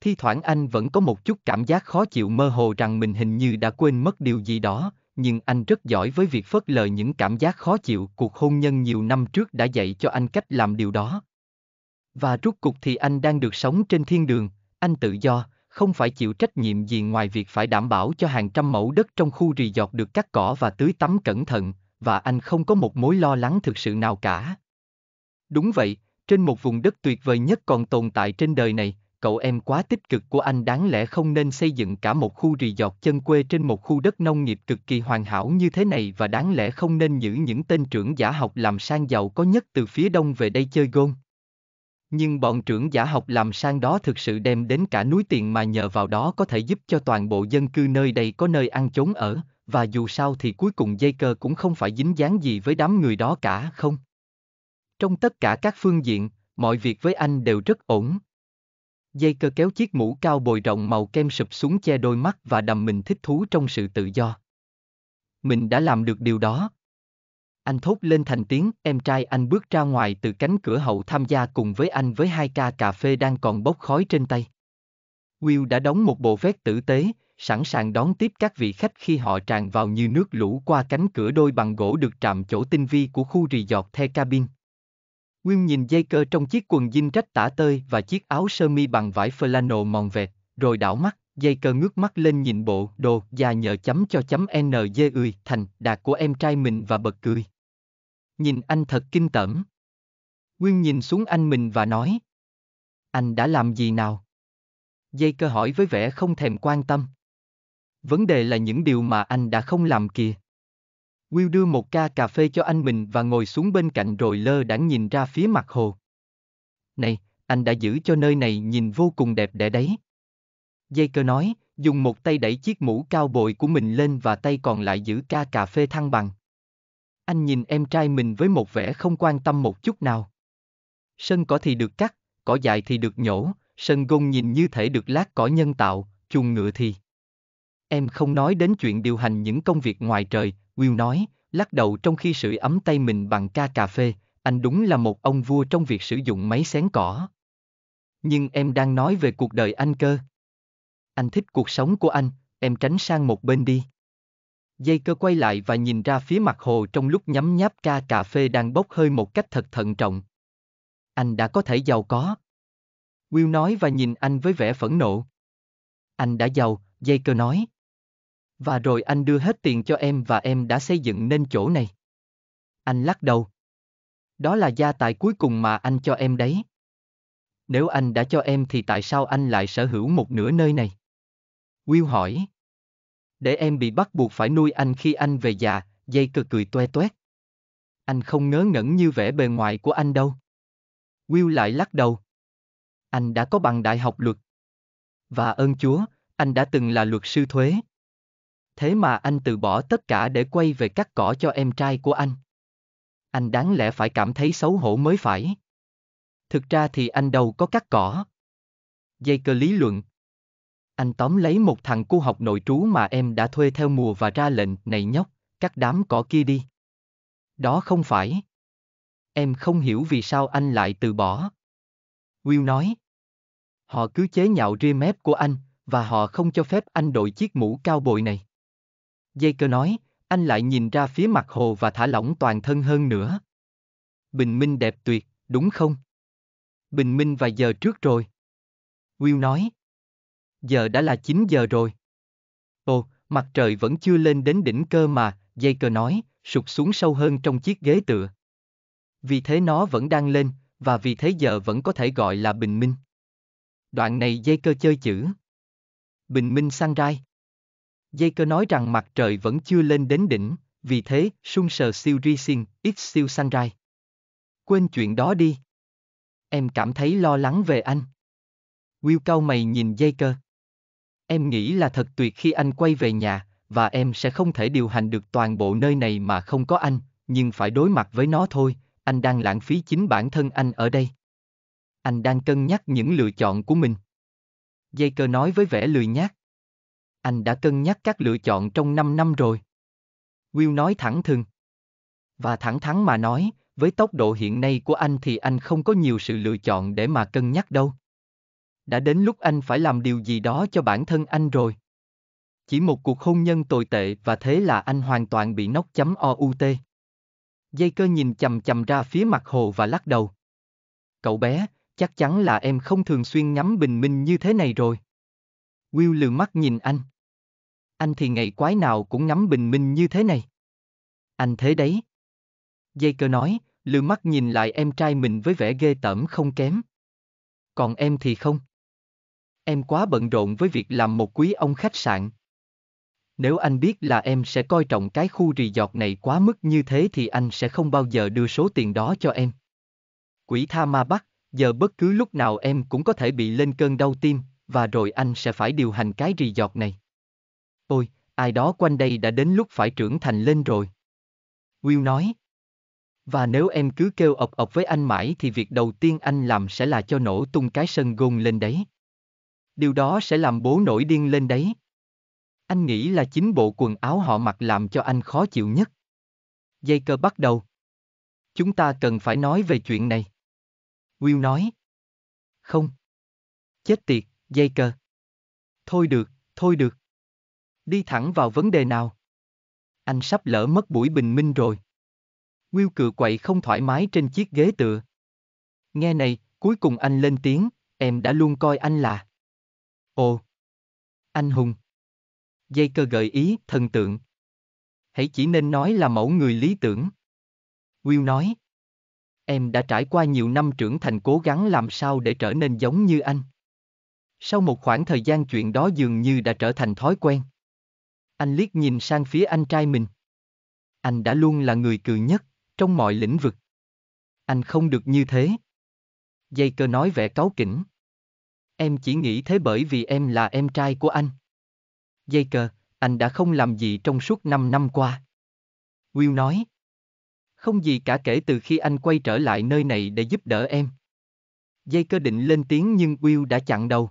Thi thoảng anh vẫn có một chút cảm giác khó chịu mơ hồ rằng mình hình như đã quên mất điều gì đó, nhưng anh rất giỏi với việc phớt lờ những cảm giác khó chịu cuộc hôn nhân nhiều năm trước đã dạy cho anh cách làm điều đó. Và rốt cục thì anh đang được sống trên thiên đường, anh tự do, không phải chịu trách nhiệm gì ngoài việc phải đảm bảo cho hàng trăm mẫu đất trong khu rì giọt được cắt cỏ và tưới tắm cẩn thận, và anh không có một mối lo lắng thực sự nào cả. Đúng vậy, trên một vùng đất tuyệt vời nhất còn tồn tại trên đời này, cậu em quá tích cực của anh đáng lẽ không nên xây dựng cả một khu resort chân quê trên một khu đất nông nghiệp cực kỳ hoàn hảo như thế này và đáng lẽ không nên giữ những tên trưởng giả học làm sang giàu có nhất từ phía đông về đây chơi gôn. Nhưng bọn trưởng giả học làm sang đó thực sự đem đến cả núi tiền mà nhờ vào đó có thể giúp cho toàn bộ dân cư nơi đây có nơi ăn chốn ở, và dù sao thì cuối cùng dây cơ cũng không phải dính dáng gì với đám người đó cả không. Trong tất cả các phương diện, mọi việc với anh đều rất ổn. Dây cơ kéo chiếc mũ cao bồi rộng màu kem sụp xuống che đôi mắt và đầm mình thích thú trong sự tự do. Mình đã làm được điều đó. Anh thốt lên thành tiếng, em trai anh bước ra ngoài từ cánh cửa hậu tham gia cùng với anh với hai ca cà phê đang còn bốc khói trên tay. Will đã đóng một bộ vest tử tế, sẵn sàng đón tiếp các vị khách khi họ tràn vào như nước lũ qua cánh cửa đôi bằng gỗ được trạm chỗ tinh vi của khu giọt The Cabin. Nguyên nhìn dây cơ trong chiếc quần jean rách tả tơi và chiếc áo sơ mi bằng vải flannel mòn vẹt, rồi đảo mắt, dây cơ ngước mắt lên nhìn bộ đồ già nhờ chấm cho chấm n NG ươi thành đạt của em trai mình và bật cười. Nhìn anh thật kinh tởm. Nguyên nhìn xuống anh mình và nói. Anh đã làm gì nào? Dây cơ hỏi với vẻ không thèm quan tâm. Vấn đề là những điều mà anh đã không làm kìa. Will đưa một ca cà phê cho anh mình và ngồi xuống bên cạnh rồi lơ đãng nhìn ra phía mặt hồ. Này, anh đã giữ cho nơi này nhìn vô cùng đẹp đẽ đấy. Dây nói, dùng một tay đẩy chiếc mũ cao bồi của mình lên và tay còn lại giữ ca cà phê thăng bằng. Anh nhìn em trai mình với một vẻ không quan tâm một chút nào. Sân cỏ thì được cắt, cỏ dài thì được nhổ, sân gôn nhìn như thể được lát cỏ nhân tạo, chuồng ngựa thì. Em không nói đến chuyện điều hành những công việc ngoài trời, Will nói, lắc đầu trong khi sưởi ấm tay mình bằng ca cà phê, anh đúng là một ông vua trong việc sử dụng máy xén cỏ. Nhưng em đang nói về cuộc đời anh cơ. Anh thích cuộc sống của anh, em tránh sang một bên đi. Dây cơ quay lại và nhìn ra phía mặt hồ trong lúc nhấm nháp ca cà phê đang bốc hơi một cách thật thận trọng. Anh đã có thể giàu có. Will nói và nhìn anh với vẻ phẫn nộ. Anh đã giàu, dây cơ nói. Và rồi anh đưa hết tiền cho em và em đã xây dựng nên chỗ này. Anh lắc đầu. Đó là gia tài cuối cùng mà anh cho em đấy. Nếu anh đã cho em thì tại sao anh lại sở hữu một nửa nơi này? Will hỏi. Để em bị bắt buộc phải nuôi anh khi anh về già, dây cờ cười toe toét. Anh không ngớ ngẩn như vẻ bề ngoài của anh đâu. Will lại lắc đầu. Anh đã có bằng đại học luật. Và ơn Chúa, anh đã từng là luật sư thuế thế mà anh từ bỏ tất cả để quay về cắt cỏ cho em trai của anh. Anh đáng lẽ phải cảm thấy xấu hổ mới phải. Thực ra thì anh đâu có cắt cỏ. Dây cơ lý luận. Anh tóm lấy một thằng cu học nội trú mà em đã thuê theo mùa và ra lệnh, này nhóc, cắt đám cỏ kia đi. Đó không phải. Em không hiểu vì sao anh lại từ bỏ. Will nói. Họ cứ chế nhạo ria mép của anh, và họ không cho phép anh đội chiếc mũ cao bồi này. Dây nói, anh lại nhìn ra phía mặt hồ và thả lỏng toàn thân hơn nữa. Bình minh đẹp tuyệt, đúng không? Bình minh vài giờ trước rồi. Will nói. Giờ đã là 9 giờ rồi. Ồ, mặt trời vẫn chưa lên đến đỉnh cơ mà, dây nói, sụt xuống sâu hơn trong chiếc ghế tựa. Vì thế nó vẫn đang lên, và vì thế giờ vẫn có thể gọi là bình minh. Đoạn này dây chơi chữ. Bình minh sang rai. Jaker nói rằng mặt trời vẫn chưa lên đến đỉnh, vì thế, sung sờ siêu Rising, ít siêu Sunrise. Quên chuyện đó đi. Em cảm thấy lo lắng về anh. Will cau mày nhìn Jaker. Em nghĩ là thật tuyệt khi anh quay về nhà, và em sẽ không thể điều hành được toàn bộ nơi này mà không có anh, nhưng phải đối mặt với nó thôi, anh đang lãng phí chính bản thân anh ở đây. Anh đang cân nhắc những lựa chọn của mình. Jaker nói với vẻ lười nhác. Anh đã cân nhắc các lựa chọn trong 5 năm rồi. Will nói thẳng thừng. Và thẳng thắn mà nói, với tốc độ hiện nay của anh thì anh không có nhiều sự lựa chọn để mà cân nhắc đâu. Đã đến lúc anh phải làm điều gì đó cho bản thân anh rồi. Chỉ một cuộc hôn nhân tồi tệ và thế là anh hoàn toàn bị nóc chấm OUT. Dây cơ nhìn chầm chầm ra phía mặt hồ và lắc đầu. Cậu bé, chắc chắn là em không thường xuyên ngắm bình minh như thế này rồi. Will lường mắt nhìn anh. Anh thì ngày quái nào cũng ngắm bình minh như thế này. Anh thế đấy. Dây nói, lưu mắt nhìn lại em trai mình với vẻ ghê tởm không kém. Còn em thì không. Em quá bận rộn với việc làm một quý ông khách sạn. Nếu anh biết là em sẽ coi trọng cái khu giọt này quá mức như thế thì anh sẽ không bao giờ đưa số tiền đó cho em. Quỷ tha ma bắt, giờ bất cứ lúc nào em cũng có thể bị lên cơn đau tim, và rồi anh sẽ phải điều hành cái giọt này. Ôi, ai đó quanh đây đã đến lúc phải trưởng thành lên rồi. Will nói. Và nếu em cứ kêu ọc ọc với anh mãi thì việc đầu tiên anh làm sẽ là cho nổ tung cái sân gôn lên đấy. Điều đó sẽ làm bố nổi điên lên đấy. Anh nghĩ là chính bộ quần áo họ mặc làm cho anh khó chịu nhất. Dây cơ bắt đầu. Chúng ta cần phải nói về chuyện này. Will nói. Không. Chết tiệt, dây cơ. Thôi được, thôi được. Đi thẳng vào vấn đề nào. Anh sắp lỡ mất buổi bình minh rồi. Will cựa quậy không thoải mái trên chiếc ghế tựa. Nghe này, cuối cùng anh lên tiếng, em đã luôn coi anh là. Ồ. Anh hùng. Dây cơ gợi ý, thần tượng. Hãy chỉ nên nói là mẫu người lý tưởng. Will nói. Em đã trải qua nhiều năm trưởng thành cố gắng làm sao để trở nên giống như anh. Sau một khoảng thời gian chuyện đó dường như đã trở thành thói quen. Anh liếc nhìn sang phía anh trai mình. Anh đã luôn là người cười nhất, trong mọi lĩnh vực. Anh không được như thế. Dây cơ nói vẻ cáu kỉnh. Em chỉ nghĩ thế bởi vì em là em trai của anh. Dây cơ, anh đã không làm gì trong suốt 5 năm qua. Will nói. Không gì cả kể từ khi anh quay trở lại nơi này để giúp đỡ em. Dây cơ định lên tiếng nhưng Will đã chặn đầu.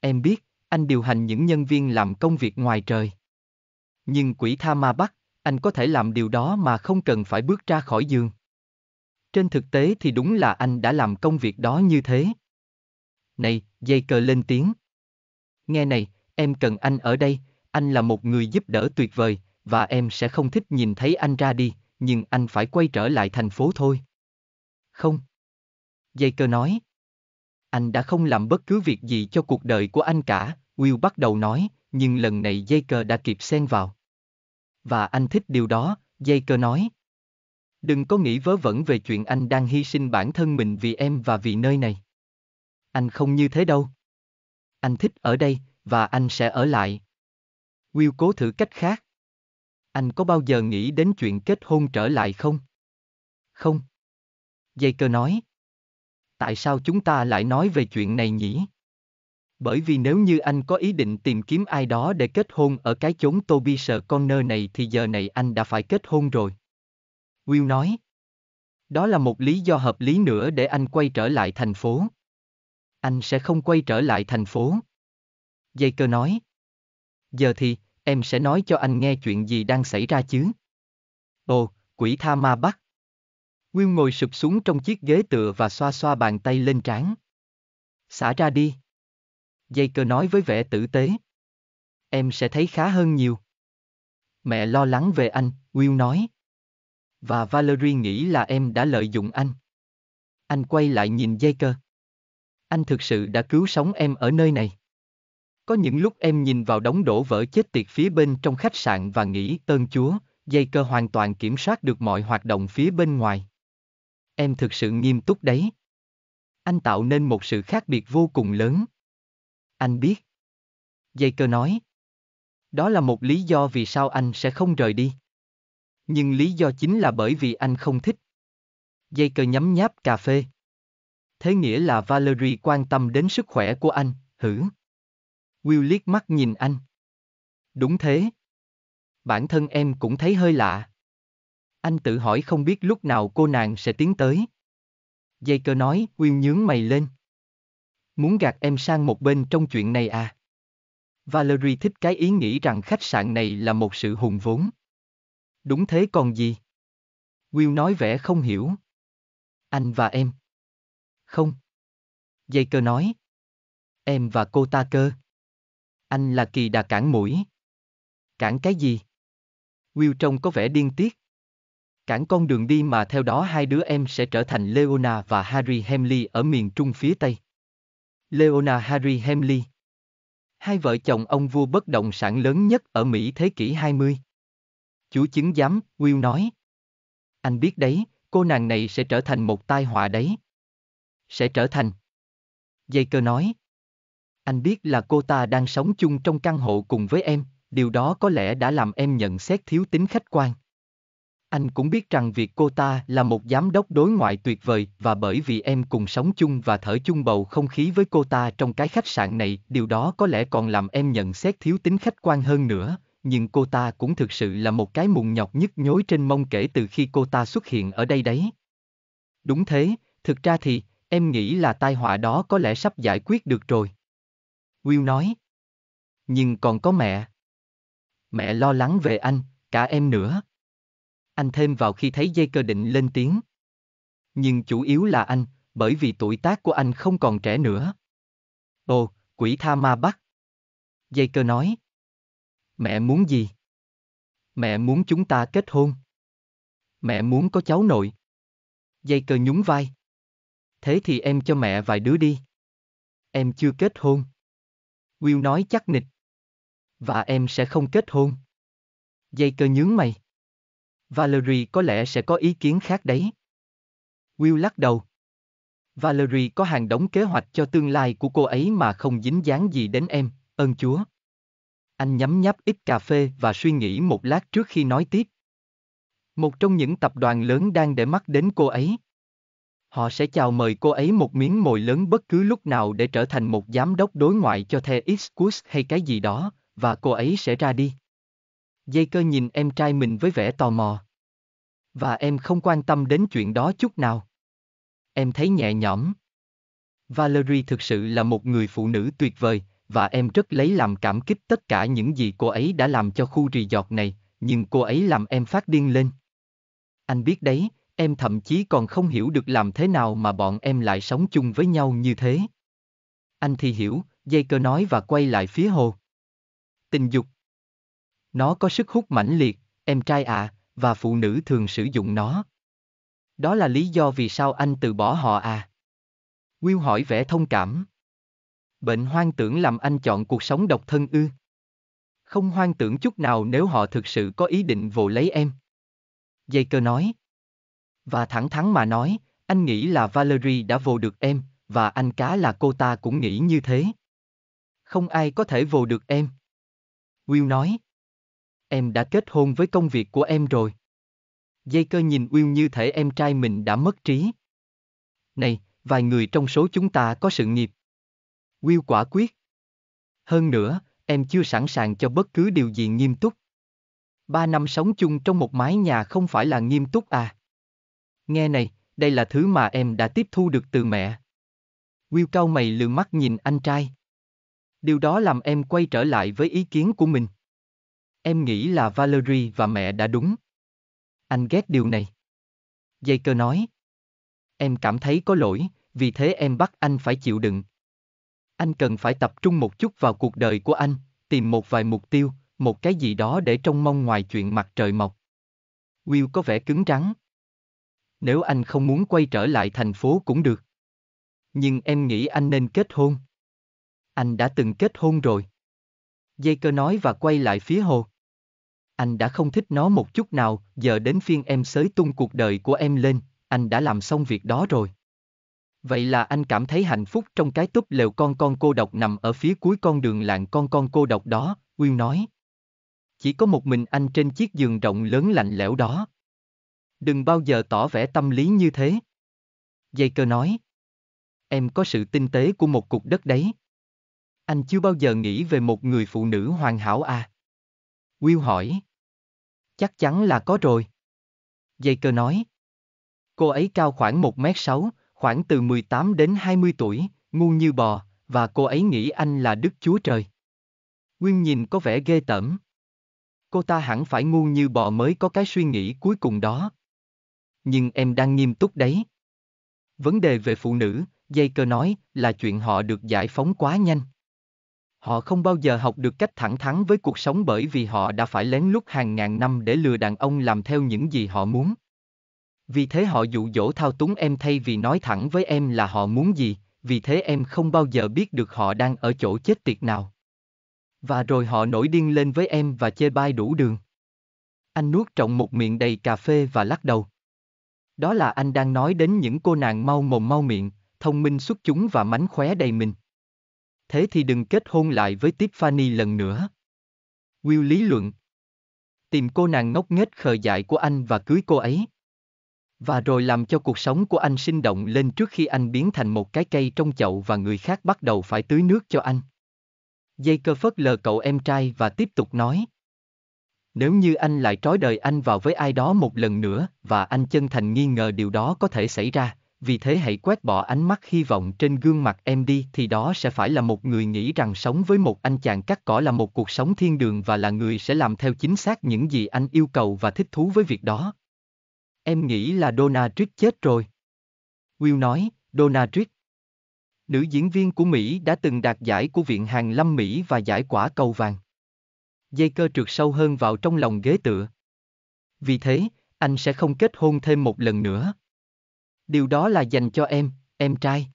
Em biết, anh điều hành những nhân viên làm công việc ngoài trời. Nhưng quỷ tha ma bắt, anh có thể làm điều đó mà không cần phải bước ra khỏi giường. Trên thực tế thì đúng là anh đã làm công việc đó như thế. Này, dây cờ lên tiếng. Nghe này, em cần anh ở đây, anh là một người giúp đỡ tuyệt vời, và em sẽ không thích nhìn thấy anh ra đi, nhưng anh phải quay trở lại thành phố thôi. Không. Dây cơ nói. Anh đã không làm bất cứ việc gì cho cuộc đời của anh cả, Will bắt đầu nói, nhưng lần này dây cờ đã kịp xen vào. Và anh thích điều đó, dây cờ nói. Đừng có nghĩ vớ vẩn về chuyện anh đang hy sinh bản thân mình vì em và vì nơi này. Anh không như thế đâu. Anh thích ở đây, và anh sẽ ở lại. Will cố thử cách khác. Anh có bao giờ nghĩ đến chuyện kết hôn trở lại không? Không. Dây nói. Tại sao chúng ta lại nói về chuyện này nhỉ? Bởi vì nếu như anh có ý định tìm kiếm ai đó để kết hôn ở cái chốn Toby sợ con nơ này thì giờ này anh đã phải kết hôn rồi. Will nói. Đó là một lý do hợp lý nữa để anh quay trở lại thành phố. Anh sẽ không quay trở lại thành phố. Dây cơ nói. Giờ thì, em sẽ nói cho anh nghe chuyện gì đang xảy ra chứ. Ồ, quỷ tha ma bắt. Will ngồi sụp xuống trong chiếc ghế tựa và xoa xoa bàn tay lên trán. Xả ra đi dây cơ nói với vẻ tử tế. Em sẽ thấy khá hơn nhiều. Mẹ lo lắng về anh, Will nói. Và Valerie nghĩ là em đã lợi dụng anh. Anh quay lại nhìn dây cơ. Anh thực sự đã cứu sống em ở nơi này. Có những lúc em nhìn vào đống đổ vỡ chết tiệt phía bên trong khách sạn và nghĩ ơn Chúa, dây cơ hoàn toàn kiểm soát được mọi hoạt động phía bên ngoài. Em thực sự nghiêm túc đấy. Anh tạo nên một sự khác biệt vô cùng lớn. Anh biết. Dây cơ nói. Đó là một lý do vì sao anh sẽ không rời đi. Nhưng lý do chính là bởi vì anh không thích. Dây cơ nhấm nháp cà phê. Thế nghĩa là Valerie quan tâm đến sức khỏe của anh, hử? Will liếc mắt nhìn anh. Đúng thế. Bản thân em cũng thấy hơi lạ. Anh tự hỏi không biết lúc nào cô nàng sẽ tiến tới. Dây cơ nói, Will nhướng mày lên. Muốn gạt em sang một bên trong chuyện này à? Valerie thích cái ý nghĩ rằng khách sạn này là một sự hùng vốn. Đúng thế còn gì? Will nói vẻ không hiểu. Anh và em. Không. Dây cơ nói. Em và cô ta cơ. Anh là kỳ đà cản mũi. Cản cái gì? Will trông có vẻ điên tiết. Cản con đường đi mà theo đó hai đứa em sẽ trở thành Leona và Harry Hemley ở miền Trung phía Tây. Leona Harry Hemley. Hai vợ chồng ông vua bất động sản lớn nhất ở Mỹ thế kỷ 20. Chủ chứng giám, Will nói. Anh biết đấy, cô nàng này sẽ trở thành một tai họa đấy. Sẽ trở thành. Dây nói. Anh biết là cô ta đang sống chung trong căn hộ cùng với em, điều đó có lẽ đã làm em nhận xét thiếu tính khách quan. Anh cũng biết rằng việc cô ta là một giám đốc đối ngoại tuyệt vời và bởi vì em cùng sống chung và thở chung bầu không khí với cô ta trong cái khách sạn này, điều đó có lẽ còn làm em nhận xét thiếu tính khách quan hơn nữa, nhưng cô ta cũng thực sự là một cái mụn nhọc nhức nhối trên mông kể từ khi cô ta xuất hiện ở đây đấy. Đúng thế, thực ra thì, em nghĩ là tai họa đó có lẽ sắp giải quyết được rồi. Will nói. Nhưng còn có mẹ. Mẹ lo lắng về anh, cả em nữa anh thêm vào khi thấy dây cơ định lên tiếng. Nhưng chủ yếu là anh, bởi vì tuổi tác của anh không còn trẻ nữa. Ồ, quỷ tha ma bắt. Dây cơ nói. Mẹ muốn gì? Mẹ muốn chúng ta kết hôn. Mẹ muốn có cháu nội. Dây cơ nhún vai. Thế thì em cho mẹ vài đứa đi. Em chưa kết hôn. Will nói chắc nịch. Và em sẽ không kết hôn. Dây cơ nhướng mày. Valerie có lẽ sẽ có ý kiến khác đấy. Will lắc đầu. Valerie có hàng đống kế hoạch cho tương lai của cô ấy mà không dính dáng gì đến em, ơn Chúa. Anh nhấm nháp ít cà phê và suy nghĩ một lát trước khi nói tiếp. Một trong những tập đoàn lớn đang để mắt đến cô ấy. Họ sẽ chào mời cô ấy một miếng mồi lớn bất cứ lúc nào để trở thành một giám đốc đối ngoại cho The X hay cái gì đó, và cô ấy sẽ ra đi. Dây cơ nhìn em trai mình với vẻ tò mò. Và em không quan tâm đến chuyện đó chút nào. Em thấy nhẹ nhõm. Valerie thực sự là một người phụ nữ tuyệt vời, và em rất lấy làm cảm kích tất cả những gì cô ấy đã làm cho khu resort này, nhưng cô ấy làm em phát điên lên. Anh biết đấy, em thậm chí còn không hiểu được làm thế nào mà bọn em lại sống chung với nhau như thế. Anh thì hiểu, dây cơ nói và quay lại phía hồ. Tình dục, nó có sức hút mãnh liệt, em trai ạ, à, và phụ nữ thường sử dụng nó. Đó là lý do vì sao anh từ bỏ họ à? Will hỏi vẻ thông cảm. Bệnh hoang tưởng làm anh chọn cuộc sống độc thân ư? Không hoang tưởng chút nào nếu họ thực sự có ý định vồ lấy em. Dây cơ nói. Và thẳng thắn mà nói, anh nghĩ là Valerie đã vồ được em, và anh cá là cô ta cũng nghĩ như thế. Không ai có thể vồ được em. Will nói. Em đã kết hôn với công việc của em rồi. Dây cơ nhìn Will như thể em trai mình đã mất trí. Này, vài người trong số chúng ta có sự nghiệp. Will quả quyết. Hơn nữa, em chưa sẵn sàng cho bất cứ điều gì nghiêm túc. Ba năm sống chung trong một mái nhà không phải là nghiêm túc à? Nghe này, đây là thứ mà em đã tiếp thu được từ mẹ. Will cao mày lườm mắt nhìn anh trai. Điều đó làm em quay trở lại với ý kiến của mình. Em nghĩ là Valerie và mẹ đã đúng. Anh ghét điều này. Dây cơ nói. Em cảm thấy có lỗi, vì thế em bắt anh phải chịu đựng. Anh cần phải tập trung một chút vào cuộc đời của anh, tìm một vài mục tiêu, một cái gì đó để trông mong ngoài chuyện mặt trời mọc. Will có vẻ cứng rắn. Nếu anh không muốn quay trở lại thành phố cũng được. Nhưng em nghĩ anh nên kết hôn. Anh đã từng kết hôn rồi. Dây cơ nói và quay lại phía hồ anh đã không thích nó một chút nào, giờ đến phiên em xới tung cuộc đời của em lên, anh đã làm xong việc đó rồi. Vậy là anh cảm thấy hạnh phúc trong cái túp lều con con cô độc nằm ở phía cuối con đường làng con con cô độc đó, Will nói. Chỉ có một mình anh trên chiếc giường rộng lớn lạnh lẽo đó. Đừng bao giờ tỏ vẻ tâm lý như thế. Dây cơ nói. Em có sự tinh tế của một cục đất đấy. Anh chưa bao giờ nghĩ về một người phụ nữ hoàn hảo à. Will hỏi. Chắc chắn là có rồi. Dây cơ nói. Cô ấy cao khoảng 1 m sáu, khoảng từ 18 đến 20 tuổi, ngu như bò, và cô ấy nghĩ anh là Đức Chúa Trời. Nguyên nhìn có vẻ ghê tởm. Cô ta hẳn phải ngu như bò mới có cái suy nghĩ cuối cùng đó. Nhưng em đang nghiêm túc đấy. Vấn đề về phụ nữ, dây cơ nói, là chuyện họ được giải phóng quá nhanh. Họ không bao giờ học được cách thẳng thắn với cuộc sống bởi vì họ đã phải lén lút hàng ngàn năm để lừa đàn ông làm theo những gì họ muốn. Vì thế họ dụ dỗ thao túng em thay vì nói thẳng với em là họ muốn gì, vì thế em không bao giờ biết được họ đang ở chỗ chết tiệt nào. Và rồi họ nổi điên lên với em và chê bai đủ đường. Anh nuốt trọng một miệng đầy cà phê và lắc đầu. Đó là anh đang nói đến những cô nàng mau mồm mau miệng, thông minh xuất chúng và mánh khóe đầy mình thế thì đừng kết hôn lại với Tiffany lần nữa. Will lý luận. Tìm cô nàng ngốc nghếch khờ dại của anh và cưới cô ấy. Và rồi làm cho cuộc sống của anh sinh động lên trước khi anh biến thành một cái cây trong chậu và người khác bắt đầu phải tưới nước cho anh. Dây cơ phớt lờ cậu em trai và tiếp tục nói. Nếu như anh lại trói đời anh vào với ai đó một lần nữa và anh chân thành nghi ngờ điều đó có thể xảy ra, vì thế hãy quét bỏ ánh mắt hy vọng trên gương mặt em đi thì đó sẽ phải là một người nghĩ rằng sống với một anh chàng cắt cỏ là một cuộc sống thiên đường và là người sẽ làm theo chính xác những gì anh yêu cầu và thích thú với việc đó. Em nghĩ là Donna Tritt chết rồi. Will nói, Donna Tritt. Nữ diễn viên của Mỹ đã từng đạt giải của Viện Hàng Lâm Mỹ và giải quả cầu vàng. Dây cơ trượt sâu hơn vào trong lòng ghế tựa. Vì thế, anh sẽ không kết hôn thêm một lần nữa. Điều đó là dành cho em, em trai.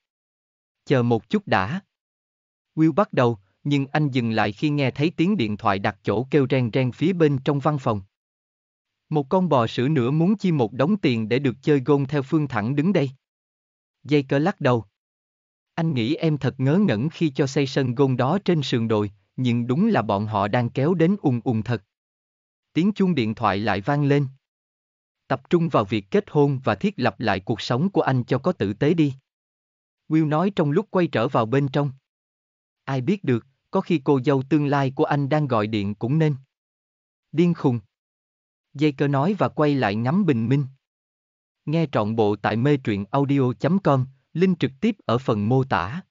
Chờ một chút đã. Will bắt đầu, nhưng anh dừng lại khi nghe thấy tiếng điện thoại đặt chỗ kêu ren ren phía bên trong văn phòng. Một con bò sữa nữa muốn chi một đống tiền để được chơi gôn theo phương thẳng đứng đây. Dây cỡ lắc đầu. Anh nghĩ em thật ngớ ngẩn khi cho xây sân gôn đó trên sườn đồi, nhưng đúng là bọn họ đang kéo đến ùng ùng thật. Tiếng chuông điện thoại lại vang lên. Tập trung vào việc kết hôn và thiết lập lại cuộc sống của anh cho có tử tế đi. Will nói trong lúc quay trở vào bên trong. Ai biết được, có khi cô dâu tương lai của anh đang gọi điện cũng nên. Điên khùng. Dây cơ nói và quay lại ngắm bình minh. Nghe trọn bộ tại mê truyện audio.com, link trực tiếp ở phần mô tả.